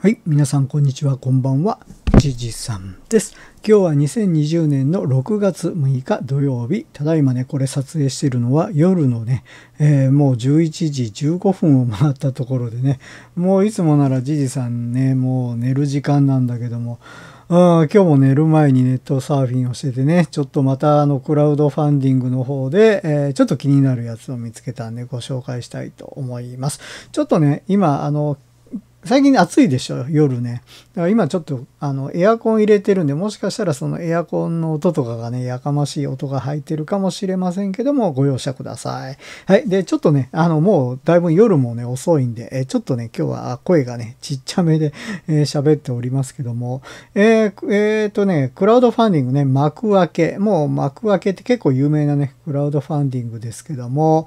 はい。皆さん、こんにちは。こんばんは。じじさんです。今日は2020年の6月6日土曜日。ただいまね、これ撮影しているのは夜のね、えー、もう11時15分を回ったところでね、もういつもならじじさんね、もう寝る時間なんだけども、今日も寝る前にネットサーフィンをしててね、ちょっとまたあのクラウドファンディングの方で、えー、ちょっと気になるやつを見つけたんでご紹介したいと思います。ちょっとね、今、あの、最近暑いでしょ夜ねだから今ちょっとあのエアコン入れてるんでもしかしたらそのエアコンの音とかがねやかましい音が入ってるかもしれませんけどもご容赦くださいはいでちょっとねあのもうだいぶ夜もね遅いんでえちょっとね今日は声がねちっちゃめで喋、えー、っておりますけどもえー、えー、とねクラウドファンディングね幕開けもう幕開けって結構有名なねクラウドファンディングですけども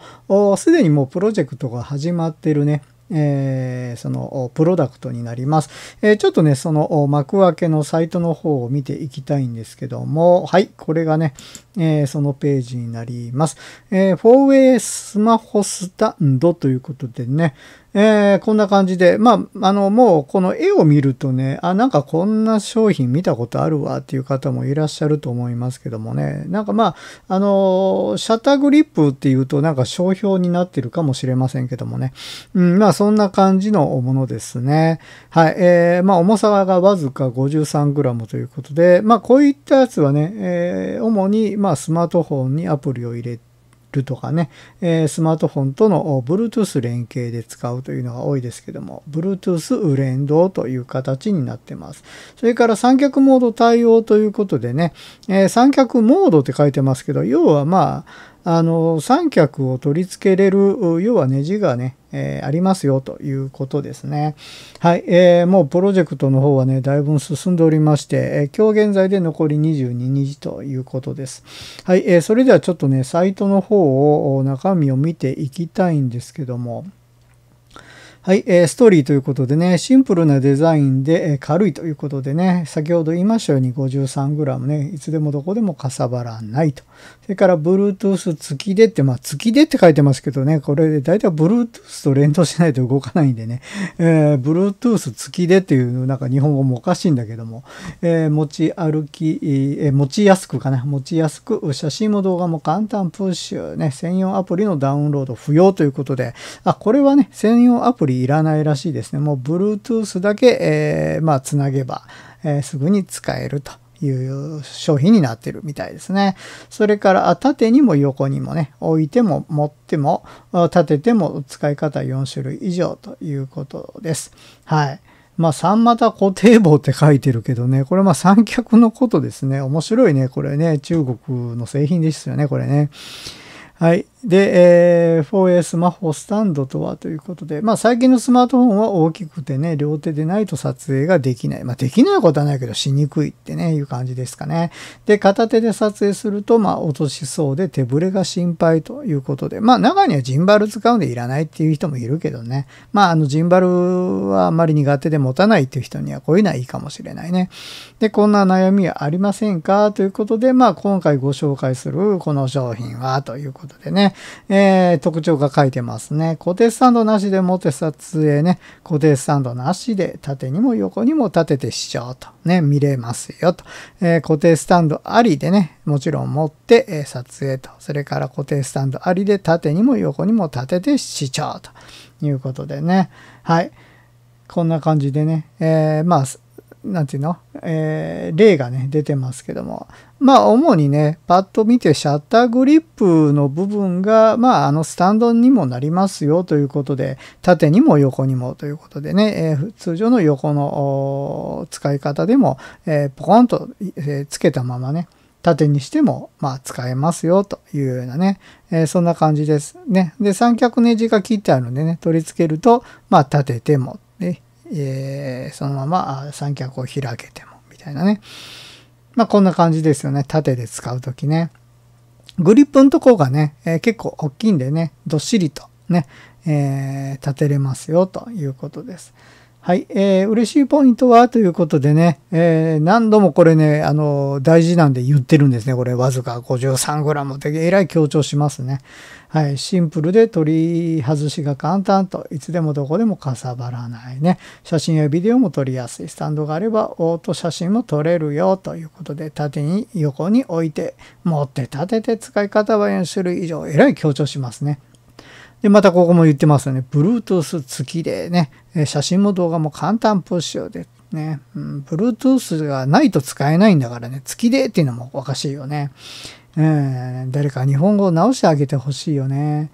すでにもうプロジェクトが始まってるねえー、そのプロダクトになります。えー、ちょっとね、その幕開けのサイトの方を見ていきたいんですけども、はい、これがね、えー、そのページになります。えー、4way スマホスタンドということでね、えー、こんな感じで、まあ、あの、もうこの絵を見るとね、あ、なんかこんな商品見たことあるわっていう方もいらっしゃると思いますけどもね、なんかまあ、あの、シャタグリップっていうとなんか商標になってるかもしれませんけどもね、うん、まあそんな感じのものですね。はい、えー、まあ重さがわずか 53g ということで、まあこういったやつはね、えー、主にまあスマートフォンにアプリを入れて、るとかね、えー、スマートフォンとの Bluetooth 連携で使うというのが多いですけども、Bluetooth 連動という形になってます。それから三脚モード対応ということでね、えー、三脚モードって書いてますけど、要はまあ、あの三脚を取り付けれる要はネジがね、えー、ありますよということですね。はい、えー、もうプロジェクトの方はねだいぶ進んでおりまして、えー、今日現在で残り22日ということです。はい、えー、それではちょっとねサイトの方を中身を見ていきたいんですけども。はい、えー、ストーリーということでね、シンプルなデザインで、えー、軽いということでね、先ほど言いましたように 53g ね、いつでもどこでもかさばらないと。それから Bluetooth 付きでって、まあ付きでって書いてますけどね、これで大体 Bluetooth と連動しないと動かないんでね、えー、Bluetooth 付きでっていうなんか日本語もおかしいんだけども、えー、持ち歩き、えー、持ちやすくかな、持ちやすく、写真も動画も簡単プッシュ、ね、専用アプリのダウンロード不要ということで、あ、これはね、専用アプリリいらないらしいですね。もう Bluetooth だけ、えー、まあ、つなげば、えー、すぐに使えると。いう商品になってるみたいですね。それから縦にも横にもね、置いても持っても立てても使い方4種類以上ということです。はい。まあ三股固定棒って書いてるけどね、これまあ三脚のことですね。面白いね、これね。中国の製品ですよね、これね。はい。で、えー、4A スマホスタンドとはということで、まあ最近のスマートフォンは大きくてね、両手でないと撮影ができない。まあできないことはないけど、しにくいってね、いう感じですかね。で、片手で撮影すると、まあ落としそうで手ぶれが心配ということで、まあ中にはジンバル使うんでいらないっていう人もいるけどね。まああのジンバルはあまり苦手で持たないっていう人にはこういうのはいいかもしれないね。で、こんな悩みはありませんかということで、まあ今回ご紹介するこの商品はということでね。えー、特徴が書いてますね。固定スタンドなしでて撮影ね、固定スタンドなしで縦にも横にも立てて視聴とね、見れますよと。えー、固定スタンドありでね、もちろん持って、え撮影と。それから固定スタンドありで縦にも横にも立てて視聴ということでね。はい。こんな感じでね、えー、まあ、なんていうの、えー、例がね、出てますけども。まあ、主にね、パッと見てシャッターグリップの部分が、まあ、あのスタンドにもなりますよということで、縦にも横にもということでね、えー、通常の横の使い方でも、えー、ポコンと、えつけたままね、縦にしても、まあ、使えますよというようなね、えー、そんな感じですね。で、三脚ネジが切ってあるのでね、取り付けると、まあ、立てても、ね、えー、そのまま三脚を開けてもみたいなね。まあこんな感じですよね。縦で使うときね。グリップのとこがね、えー、結構大きいんでね、どっしりとね、えー、立てれますよということです。はい、えー、嬉しいポイントはということでね、えー、何度もこれね、あの、大事なんで言ってるんですね。これ、わずか 53g ってえらい強調しますね。はい、シンプルで取り外しが簡単と、いつでもどこでもかさばらないね。写真やビデオも撮りやすい。スタンドがあれば、オート写真も撮れるよということで、縦に横に置いて、持って立てて使い方は4種類以上、えらい強調しますね。で、またここも言ってますよね。Bluetooth 付きでね、写真も動画も簡単ポッシュでね、うん、Bluetooth がないと使えないんだからね、月でっていうのもおかしいよね。うん、誰か日本語を直してあげてほしいよね。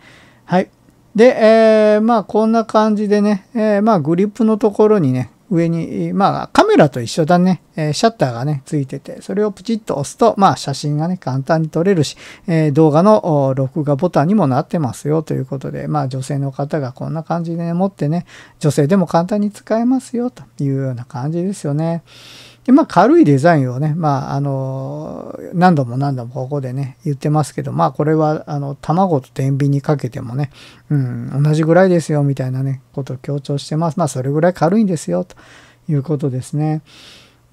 はい。で、えー、まあこんな感じでね、えー、まあグリップのところにね、上に、まあカメラと一緒だね、えー、シャッターがね、ついてて、それをプチッと押すと、まあ写真がね、簡単に撮れるし、えー、動画の録画ボタンにもなってますよということで、まあ女性の方がこんな感じで、ね、持ってね、女性でも簡単に使えますよというような感じですよね。で、まあ、軽いデザインをね、まあ、あの、何度も何度もここでね、言ってますけど、まあ、これは、あの、卵と天秤にかけてもね、うん、同じぐらいですよ、みたいなね、ことを強調してます。まあ、それぐらい軽いんですよ、ということですね。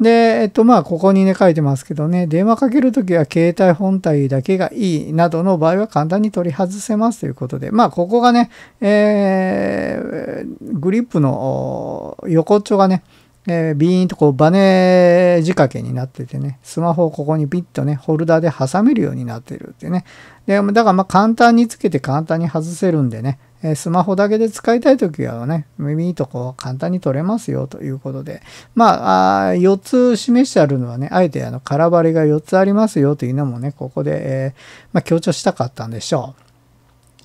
で、えっと、まあ、ここにね、書いてますけどね、電話かけるときは携帯本体だけがいいなどの場合は簡単に取り外せますということで、まあ、ここがね、えー、グリップの横っちょがね、えー、ビーンとこうバネ仕掛けになっててね、スマホをここにピッとね、ホルダーで挟めるようになってるってね。で、だからまあ簡単につけて簡単に外せるんでね、えスマホだけで使いたいときはね、耳とこう簡単に取れますよということで、まあ、あ4つ示してあるのはね、あえてあの空張りが4つありますよというのもね、ここで、えー、まあ、強調したかったんでしょ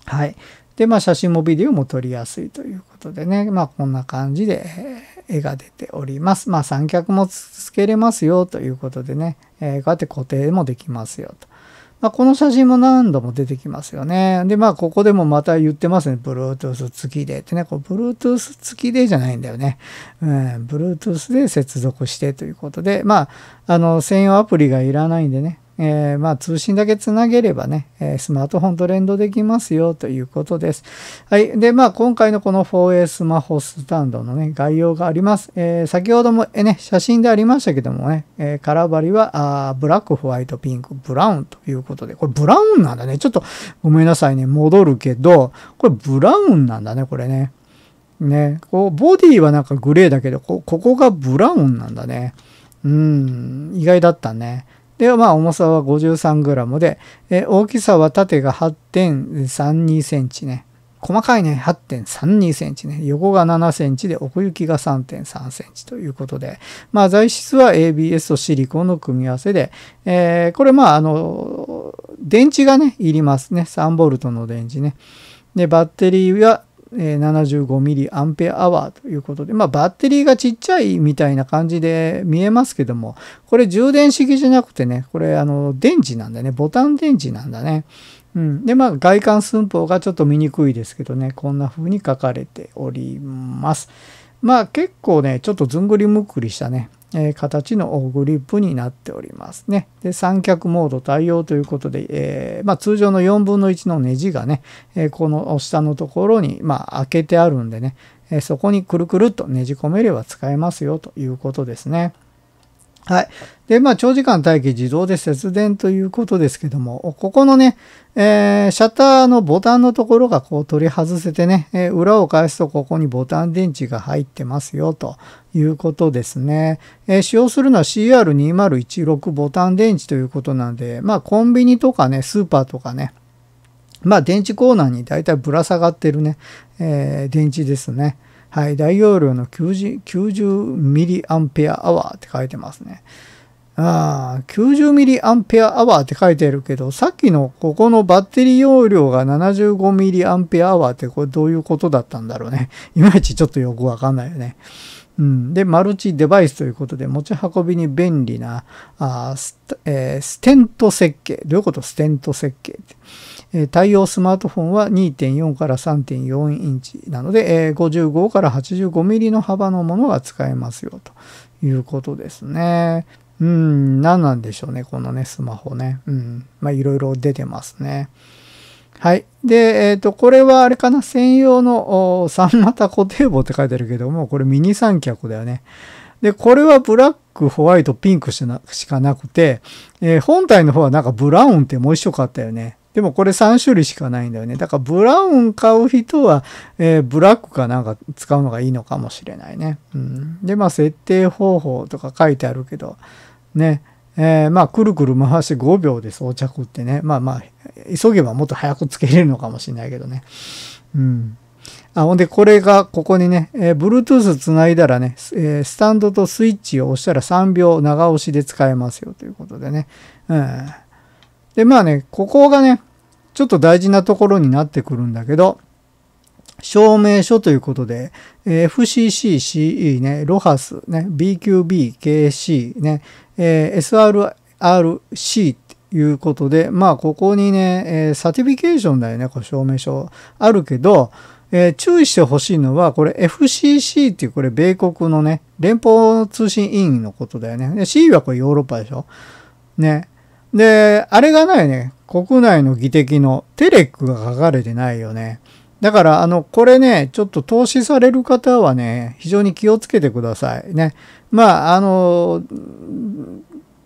う。はい。で、まあ、写真もビデオも撮りやすいということでね、まあ、こんな感じで、えー絵が出ております。まあ三脚もつけれますよということでね、えー、こうやって固定もできますよと。まあ、この写真も何度も出てきますよね。で、まあ、ここでもまた言ってますね。Bluetooth 付きでってね。これ Bluetooth 付きでじゃないんだよね。うん。Bluetooth で接続してということで、まあ、あの、専用アプリがいらないんでね。えー、まあ、通信だけつなげればね、えー、スマートフォンと連動できますよということです。はい。で、まあ、今回のこの 4A スマホスタンドのね、概要があります。えー、先ほども、えね、写真でありましたけどもね、えカラーバリはあブラック、ホワイト、ピンク、ブラウンということで、これブラウンなんだね。ちょっとごめんなさいね、戻るけど、これブラウンなんだね、これね。ね、こう、ボディはなんかグレーだけど、こここがブラウンなんだね。うん、意外だったね。で、まあ、重さは 53g で、え大きさは縦が 8.32cm ね。細かいね、8.32センチね、横が7 c m で奥行きが3.3センチということで、まあ材質は ABS とシリコンの組み合わせで、えー、これまああの、電池がね、いりますね。3ボルトの電池ね。で、バッテリーは 75mAh ということで、まあ、バッテリーがちっちゃいみたいな感じで見えますけども、これ充電式じゃなくてね、これあの電池なんだね、ボタン電池なんだね。うん、で、まあ、外観寸法がちょっと見にくいですけどね、こんな風に書かれております。まあ、結構ね、ちょっとずんぐりむっくりしたね、え形のグリップになっておりますね。で三脚モード対応ということで、えー、まあ、通常の4分の1のネジがね、えこの下のところに、まあ、開けてあるんでね、えそこにくるくるっとねじ込めれば使えますよということですね。はい。で、まあ、長時間待機自動で節電ということですけども、ここのね、えー、シャッターのボタンのところがこう取り外せてね、えー、裏を返すとここにボタン電池が入ってますよということですね。えー、使用するのは CR2016 ボタン電池ということなんで、まあ、コンビニとかね、スーパーとかね、まあ、電池コーナーにだいたいぶら下がってるね、え電池ですね。はい、大容量の 90, 90ミリアンペアアワーって書いてますね。ああ、90ミリアンペアアワーって書いてるけど、さっきのここのバッテリー容量が75ミリアンペアアワーってこれどういうことだったんだろうね。いまいちちょっとよくわかんないよね。うん、で、マルチデバイスということで、持ち運びに便利なあス,、えー、ステント設計。どういうことステント設計って。対応スマートフォンは2.4から3.4インチなので、55から85ミリの幅のものが使えますよということですね。うん、何なんでしょうね、このね、スマホね。うん、まあいろいろ出てますね。はい。で、えっ、ー、と、これはあれかな、専用の三股固定棒って書いてあるけども、これミニ三脚だよね。で、これはブラック、ホワイト、ピンクしかなくて、えー、本体の方はなんかブラウンってもう一緒買ったよね。でもこれ3種類しかないんだよね。だからブラウン買う人は、えー、ブラックかなんか使うのがいいのかもしれないね。うん、で、まあ設定方法とか書いてあるけど、ね、えー、まあくるくる回して5秒で装着ってね、まあまあ急げばもっと早くつけれるのかもしれないけどね。うん。あ、ほんで、これが、ここにね、えー、Bluetooth つないだらね、えー、スタンドとスイッチを押したら3秒長押しで使えますよということでね。うん。で、まあね、ここがね、ちょっと大事なところになってくるんだけど、証明書ということで、え FCCCE ね、ロハスね、BQB、KC ね、えー、SRRC っいうことで、まあ、ここにね、えー、サティフィケーションだよね、これ証明書あるけど、えー、注意してほしいのは、これ FCC っていう、これ米国のね、連邦通信委員のことだよね。で、C はこれヨーロッパでしょ。ね。で、あれがないね。国内の議的のテレックが書かれてないよね。だから、あの、これね、ちょっと投資される方はね、非常に気をつけてください。ね。まあ、あの、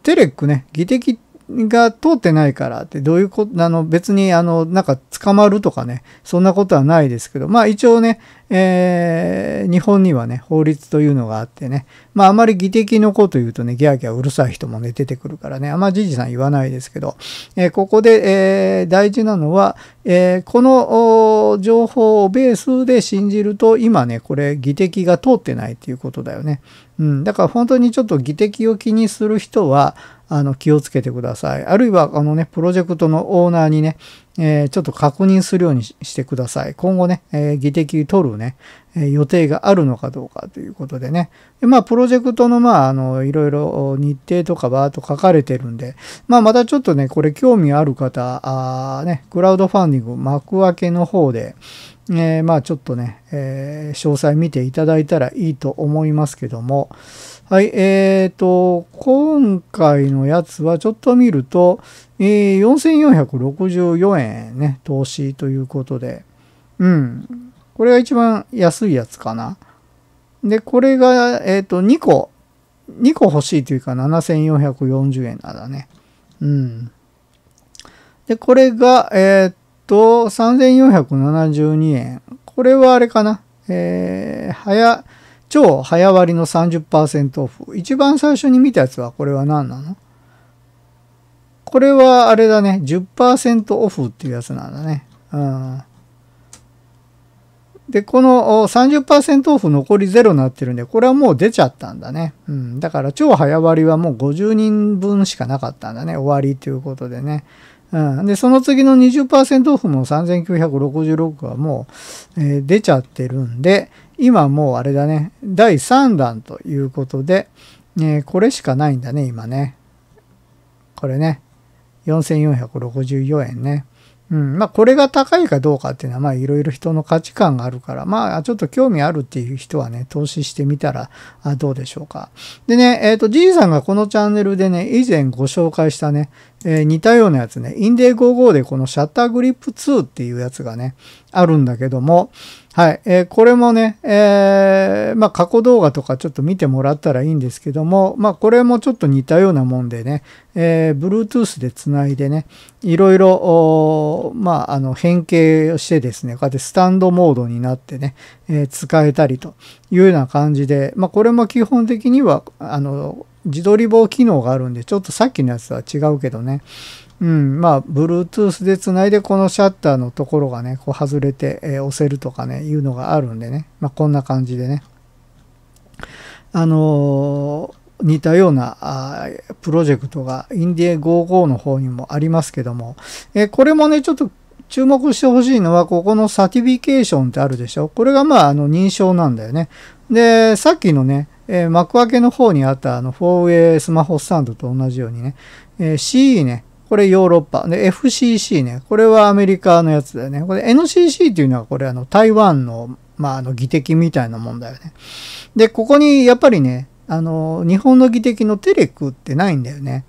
テレックね、議的が通ってないからってどういうこと、あの別にあのなんか捕まるとかね、そんなことはないですけど、まあ一応ね、えー、日本にはね、法律というのがあってね、まああまり議的のこと言うとね、ギャーギャーうるさい人もね、出てくるからね、あんまじじさん言わないですけど、えー、ここで、えー、大事なのは、えこの情報をベースで信じると、今ね、これ、議的が通ってないっていうことだよね。うん、だから本当にちょっと議的を気にする人は、あの、気をつけてください。あるいは、あのね、プロジェクトのオーナーにね、えー、ちょっと確認するようにしてください。今後ね、えー、議的取るね、えー、予定があるのかどうかということでね。でまあ、プロジェクトの、まあ、あの、いろいろ日程とかバーっと書かれてるんで、まあ、またちょっとね、これ興味ある方、あね、クラウドファンディング幕開けの方で、えー、まあちょっとね、えー、詳細見ていただいたらいいと思いますけども、はい、えっ、ー、と、今回のやつはちょっと見ると、えー、4464円ね、投資ということで、うん、これが一番安いやつかな。で、これが、えっ、と、2個、2個欲しいというか7440円なんだね。うん。で、これが、えっ、と、3472円。これはあれかな。えー、早、超早割の30%オフ。一番最初に見たやつは、これは何なのこれはあれだね。10%オフっていうやつなんだね。うん。で、この30%オフ残り0になってるんで、これはもう出ちゃったんだね。うん。だから超早割はもう50人分しかなかったんだね。終わりということでね。うん、で、その次の20%オフも3966はもう、えー、出ちゃってるんで、今もうあれだね、第3弾ということで、えこれしかないんだね、今ね。これね。4464円ね。うん、まあこれが高いかどうかっていうのはまあいろいろ人の価値観があるからまあちょっと興味あるっていう人はね投資してみたらどうでしょうか。でね、えっ、ー、と、じいさんがこのチャンネルでね、以前ご紹介したね、えー、似たようなやつね、インデー55でこのシャッターグリップ2っていうやつがね、あるんだけども、はい。えー、これもね、えー、まあ、過去動画とかちょっと見てもらったらいいんですけども、まあ、これもちょっと似たようなもんでね、えー、Bluetooth でつないでね、いろいろ、まあ、あの、変形をしてですね、こうやってスタンドモードになってね、えー、使えたりというような感じで、まあ、これも基本的には、あの、自撮り棒機能があるんで、ちょっとさっきのやつとは違うけどね、うん、まあ、Bluetooth でつないで、このシャッターのところがね、こう外れて、えー、押せるとかね、いうのがあるんでね、まあ、こんな感じでね、あのー、似たようなあプロジェクトがインディエ55の方にもありますけども、えー、これもね、ちょっと注目してほしいのは、ここのサティビケーションってあるでしょこれがまあ、あの、認証なんだよね。で、さっきのね、え幕開けの方にあったあの 4way スマホスタンドと同じようにね、え CE ね、これヨーロッパ。で、FCC ね。これはアメリカのやつだよね。これ NCC っていうのはこれあの台湾の、まあ、あの議的みたいなもんだよね。で、ここにやっぱりね、あの、日本の議的のテレクってないんだよね。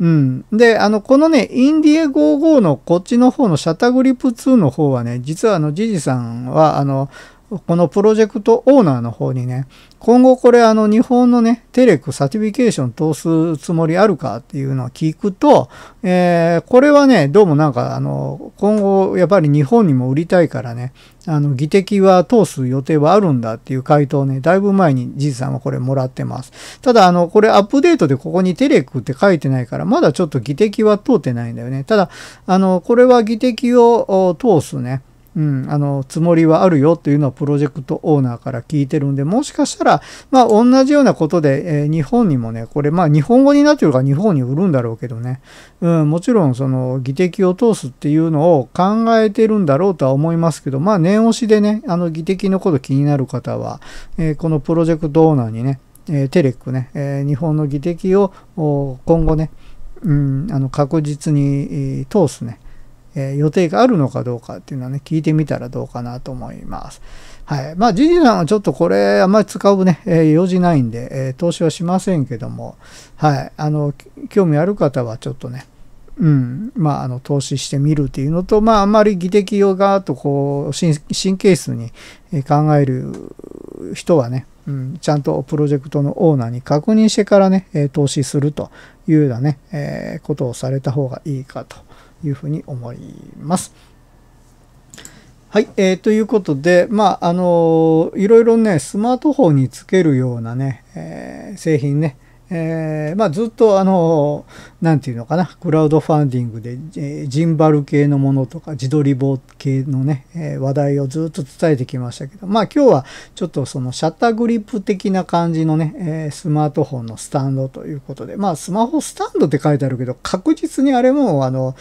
うん。で、あの、このね、インディエ55のこっちの方のシャタグリップ2の方はね、実はあの、ジジさんは、あの、このプロジェクトオーナーの方にね、今後これあの日本のね、テレクサティフィケーション通すつもりあるかっていうのを聞くと、えー、これはね、どうもなんかあの、今後やっぱり日本にも売りたいからね、あの、議的は通す予定はあるんだっていう回答をね、だいぶ前にじいさんはこれもらってます。ただあの、これアップデートでここにテレクって書いてないから、まだちょっと議的は通ってないんだよね。ただ、あの、これは議的を通すね、うん、あの、つもりはあるよというのはプロジェクトオーナーから聞いてるんで、もしかしたら、まあ、同じようなことで、えー、日本にもね、これ、まあ、日本語になってるから日本に売るんだろうけどね、うん、もちろん、その、議的を通すっていうのを考えてるんだろうとは思いますけど、まあ、念押しでね、あの、議的のこと気になる方は、えー、このプロジェクトオーナーにね、えー、テレックね、えー、日本の議的を今後ね、うん、あの確実に、通すね、え予定があるのかどうかっていうのはね、聞いてみたらどうかなと思います。はい。まあ、ジジさんはちょっとこれ、あんまり使うね、えー、用事ないんで、えー、投資はしませんけども、はい。あの、興味ある方はちょっとね、うん、まあ、あの、投資してみるっていうのと、まあ、あんまり技的をガーッとこう、神経質に考える人はね、うん、ちゃんとプロジェクトのオーナーに確認してからね、投資するというようなね、えー、ことをされた方がいいかというふうに思います。はい、えー、ということで、まあ、あのいろいろね、スマートフォンにつけるようなね、えー、製品ね、えー、まあ、ずっとあの、なていうのかな、クラウドファンディングで、えジンバル系のものとか、自撮り棒系のね、え話題をずっと伝えてきましたけど、まあ今日はちょっとそのシャッターグリップ的な感じのね、えスマートフォンのスタンドということで、まあスマホスタンドって書いてあるけど、確実にあれもあの、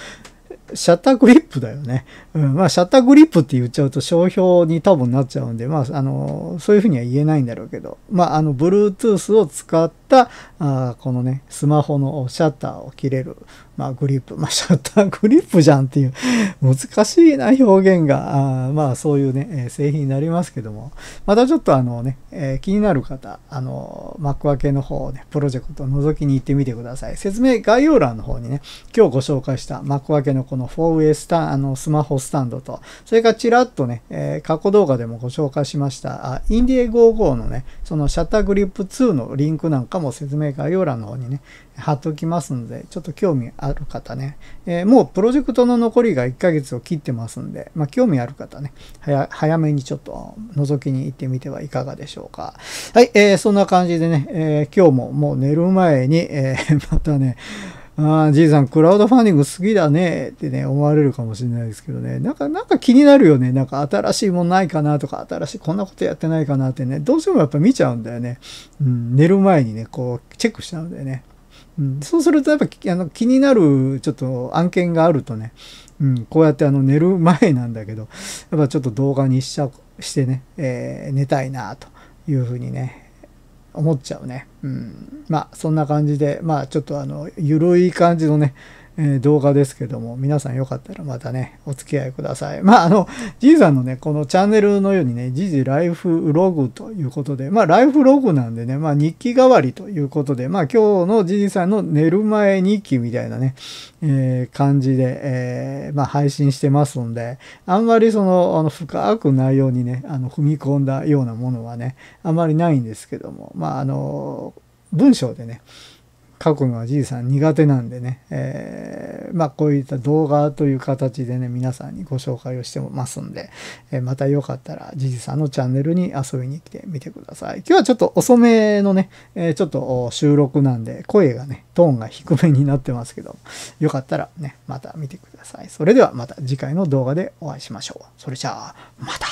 シャッターグリップだよね。うん、まあ、シャッターグリップって言っちゃうと商標に多分なっちゃうんで、まあ、あの、そういうふうには言えないんだろうけど、まあ、あの、Bluetooth を使って、ったあこのねスマホのシャッターを切れる、まあ、グリップ、まあ、シャッター グリップじゃんっていう難しいな表現があまあそういうね、え製品になりますけどもまたちょっとあのね、えー、気になる方あの幕開けの方をねプロジェクトを覗きに行ってみてください説明概要欄の方にね今日ご紹介した幕開けのこの 4way スタンあのスマホスタンドとそれからちらっとね、えー、過去動画でもご紹介しましたあインディエ55のねそのシャッターグリップ2のリンクなんかもも説明概要欄の方にね、貼っておきますんで、ちょっと興味ある方ね、えー、もうプロジェクトの残りが1ヶ月を切ってますんで、まあ、興味ある方ね早、早めにちょっと覗きに行ってみてはいかがでしょうか。はい、えー、そんな感じでね、えー、今日ももう寝る前に、え またね、ああ、じいさん、クラウドファンディング好きだねってね、思われるかもしれないですけどね。なんか、なんか気になるよね。なんか新しいもんないかなとか、新しいこんなことやってないかなってね、どうしてもやっぱ見ちゃうんだよね。うん、寝る前にね、こう、チェックしちゃうんだよね。うん、そうすると、やっぱあの気になるちょっと案件があるとね、うん、こうやってあの寝る前なんだけど、やっぱちょっと動画にしちゃしてね、えー、寝たいなというふうにね、思っちゃうね。うん。まあ、そんな感じで、まあ、ちょっとあの、ゆるい感じのね、え動画ですけども、皆さんよかったらまたね、お付き合いください。まあ、あの、じいさんのね、このチャンネルのようにね、じじライフログということで、まあ、ライフログなんでね、まあ、日記代わりということで、まあ、今日のじじさんの寝る前日記みたいなね、えー、感じで、えー、まあ、配信してますんで、あんまりその、あの、深く内容にね、あの、踏み込んだようなものはね、あんまりないんですけども、まあ、あの、文章でね、書くのはじいさん苦手なんでね、えー、まあこういった動画という形でね、皆さんにご紹介をしてますんで、えー、またよかったらじいさんのチャンネルに遊びに来てみてください。今日はちょっと遅めのね、えー、ちょっと収録なんで、声がね、トーンが低めになってますけど、よかったらね、また見てください。それではまた次回の動画でお会いしましょう。それじゃあ、また